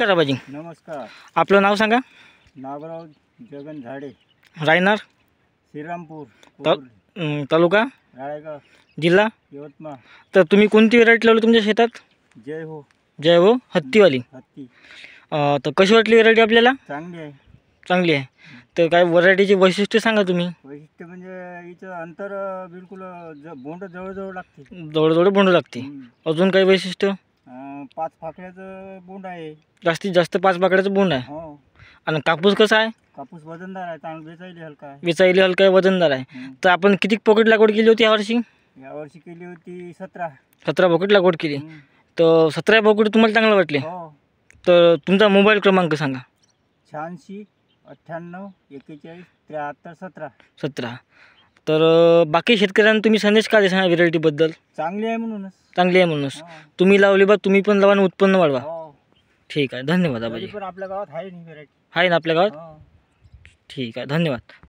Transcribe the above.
नमस्कार नमस्कार आपलं नाव सांगा नागराव जगन झाडे रायनार श्रीरामपूर तालुका राळेगाव जिल्हा यवतमाळ तर तुम्ही कोणती व्हेरायटी लावली तुमच्या शेतात जय हो जय हो हत्तीवाली हत्ती तर कशी वाटली व्हरायटी आपल्याला चांगली आहे चांगली आहे तर काय व्हरायटीची वैशिष्ट्य सांगा तुम्ही वैशिष्ट्य म्हणजे इथं अंतर बिलकुल ज बोंड जवळजवळ लागते जवळजवळ बोंड लागते अजून काही वैशिष्ट्य पाच फाकड्याचं बोंड आहे जास्तीत जास्त पाच फाकड्याचं बोंड आहे हो आणि कापूस कसा आहे कापूस वजनदार आहे तांदूळ हलका आहे विचारले हलका आहे वजनदार आहे तर आपण किती पॉकेट लागवड केली होती यावर्षी यावर्षी केली होती सतरा सतरा पॉकेट लागवड केली तर सतरा पॉकेट तुम्हाला चांगलं वाटले हो तर तुमचा मोबाईल क्रमांक सांगा शहाऐंशी अठ्ठ्याण्णव एक्केचाळीस त्र्याहत्तर सतरा सतरा तर बाकी शेतकऱ्यांना तुम्ही संदेश काय सांगा बद्दल चांगली आहे म्हणूनच चांगली आहे म्हणूनच तुम्ही लावली बा तुम्ही पण लावा उत्पन्न वाढवा हो. ठीक आहे धन्यवाद आपल्या गावात आहे ना आपल्या गावात हो. ठीक आहे धन्यवाद